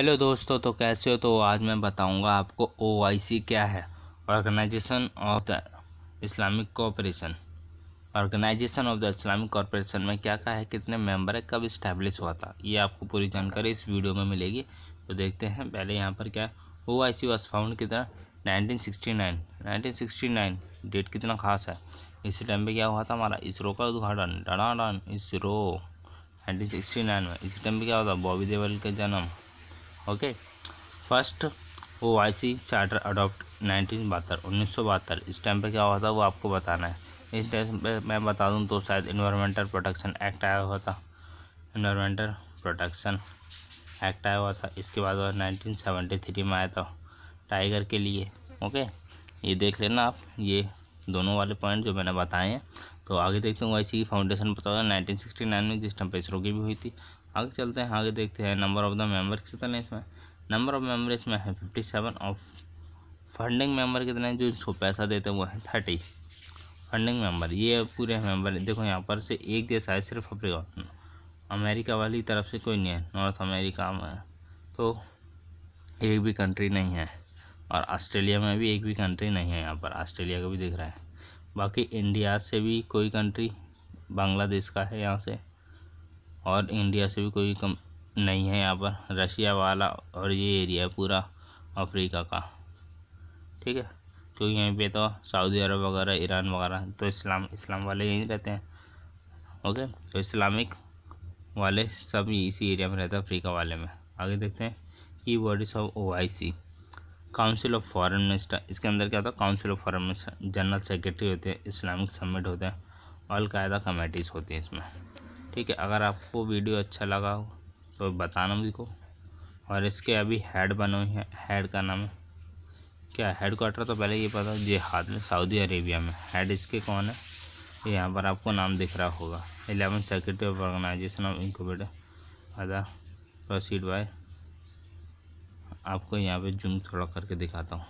hello दोस्तों तो कैसे हो तो आज मैं बताऊंगा आपको ओ क्या है organisation of the Islamic corporation organisation of the Islamic corporation में क्या क्या है कितने मेंबर है कब इस्टेब्लिश हुआ था ये आपको पूरी जानकारी इस वीडियो में मिलेगी तो देखते हैं पहले यहाँ पर क्या है O I C was found कितना nineteen sixty nine nineteen sixty nine date कितना खास है इसी टाइम पर क्या हुआ था हमारा इसरो का उद्घाटन डड़ा डन इसरो नाइनटीन सिक्सटी नाइन में इसी टाइम पर क्या हुआ था बॉबी देवल का जन्म okay first O I C charter adopt nineteen बहत्तर उन्नीस सौ बहत्तर इस टाइम पे क्या हुआ था वो आपको बताना है इस टाइम पे मैं बता दूँ तो शायद इन्वायरमेंटल प्रोटेक्शन एक्ट आया हुआ था इन्वायरमेंटल प्रोटेक्शन एक्ट आया हुआ था इसके बाद नाइनटीन सेवेंटी थ्री में आया था टाइगर के लिए ओके ये देख लेना आप ये दोनों वाले पॉइंट जो मैंने बताए हैं तो आगे देखते हैं वाई की फाउंडेशन पता होगा नाइनटीन सिक्सटी नाइन में जिस टाइम पे इसरो की भी हुई थी आगे चलते हैं आगे देखते हैं नंबर ऑफ द मेम्बर कितने हैं इसमें नंबर ऑफ मेम्बर इसमें है fifty seven of funding member कितने हैं जो इसको पैसा देते हैं वो हैं थर्टी फंडिंग मेंबर ये पूरे मेंबर देखो यहाँ पर से एक देश आए सिर्फ अफ्रीका अमेरिका वाली तरफ से कोई नहीं है नॉर्थ अमेरिका में तो एक भी कंट्री नहीं है और ऑस्ट्रेलिया में भी एक भी कंट्री नहीं है यहाँ पर ऑस्ट्रेलिया का भी दिख रहा है बाकी इंडिया से भी कोई कंट्री बांग्लादेश का है यहाँ से और इंडिया से भी कोई कम नहीं है यहाँ पर रशिया वाला और ये एरिया है पूरा अफ्रीका का ठीक है क्योंकि तो यहीं पे तो सऊदी अरब वगैरह ईरान वगैरह तो इस्लाम इस्लाम वाले यहीं रहते हैं ओके तो इस्लामिक वाले सब इसी एरिया में रहते हैं अफ्रीका वाले में आगे देखते हैं की word is of O I C council of foreign minister इसके अंदर क्या होता है council of foreign minister general secretary होते हैं इस्लामिक समिट होते हैं अलकायदा कमेटीज़ होती हैं इसमें ठीक है अगर आपको वीडियो अच्छा लगा हो तो बताना मुझे को और इसके अभी हेड बने हुए हैं हेड का नाम है क्या हेड क्वार्टर तो पहले ये पता जिहाद में सऊदी अरेबिया में हेड इसके कौन है यहाँ पर आपको नाम दिख रहा होगा eleven secretary of organisation of incubator अदा प्रोसीड बाई आपको यहाँ पे जूम थोड़ा करके दिखाता हूँ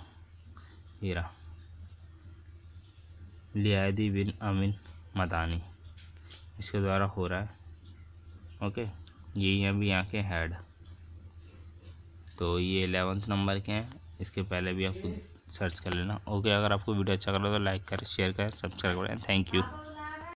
हीरा लियादी बिन अमीन मदानी इसके द्वारा हो रहा है ओके यही अभी यहाँ के हेड तो ये एलेवंथ नंबर के हैं इसके पहले भी आपको सर्च कर लेना ओके अगर आपको वीडियो अच्छा लगा तो लाइक करें शेयर करें सब्सक्राइब करें थैंक यू